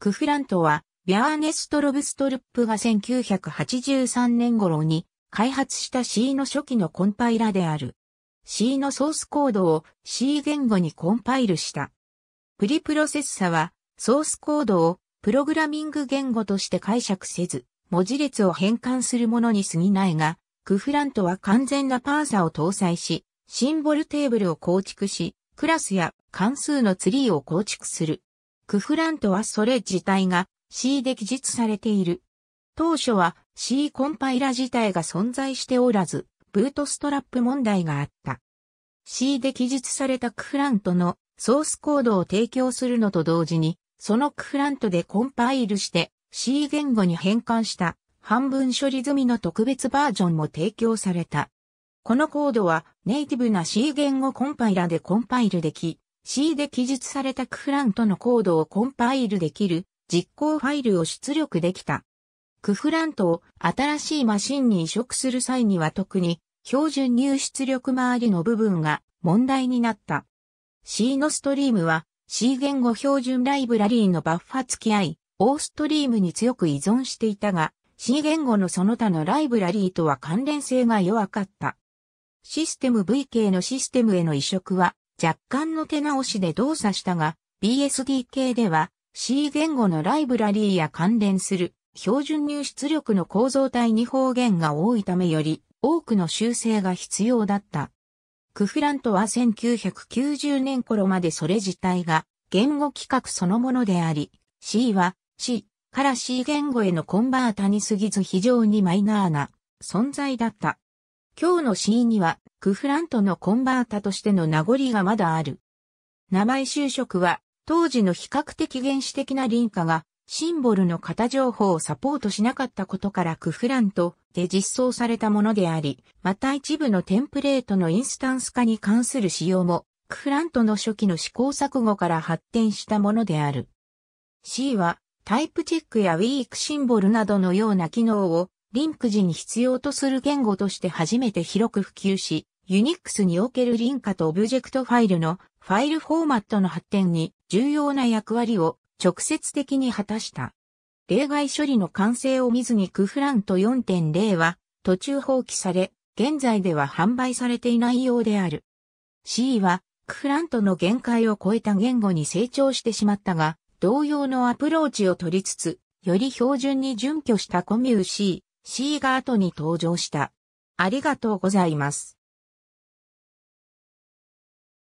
クフラントは、ビャーネスト・ロブストルップが1983年頃に開発した C の初期のコンパイラである。C のソースコードを C 言語にコンパイルした。プリプロセッサはソースコードをプログラミング言語として解釈せず、文字列を変換するものに過ぎないが、クフラントは完全なパーサを搭載し、シンボルテーブルを構築し、クラスや関数のツリーを構築する。クフラントはそれ自体が C で記述されている。当初は C コンパイラ自体が存在しておらず、ブートストラップ問題があった。C で記述されたクフラントのソースコードを提供するのと同時に、そのクフラントでコンパイルして C 言語に変換した半分処理済みの特別バージョンも提供された。このコードはネイティブな C 言語コンパイラでコンパイルでき、C で記述されたクフラントのコードをコンパイルできる実行ファイルを出力できた。クフラントを新しいマシンに移植する際には特に標準入出力周りの部分が問題になった。C のストリームは C 言語標準ライブラリーのバッファ付き合い、O ストリームに強く依存していたが、C 言語のその他のライブラリーとは関連性が弱かった。システム V 系のシステムへの移植は若干の手直しで動作したが、BSDK では C 言語のライブラリーや関連する標準入出力の構造体に方言が多いためより多くの修正が必要だった。クフラントは1990年頃までそれ自体が言語規格そのものであり、C は C から C 言語へのコンバータに過ぎず非常にマイナーな存在だった。今日の C にはクフラントのコンバータとしての名残がまだある。名前就職は、当時の比較的原始的な林家が、シンボルの型情報をサポートしなかったことからクフラントで実装されたものであり、また一部のテンプレートのインスタンス化に関する仕様も、クフラントの初期の試行錯誤から発展したものである。C は、タイプチェックやウィークシンボルなどのような機能を、リンク時に必要とする言語として初めて広く普及し、ユニックスにおけるリンカとオブジェクトファイルのファイルフォーマットの発展に重要な役割を直接的に果たした。例外処理の完成を見ずにクフラント4.0は途中放棄され、現在では販売されていないようである。C はクフラントの限界を超えた言語に成長してしまったが、同様のアプローチを取りつつ、より標準に準拠したコミュー C、C が後に登場した。ありがとうございます。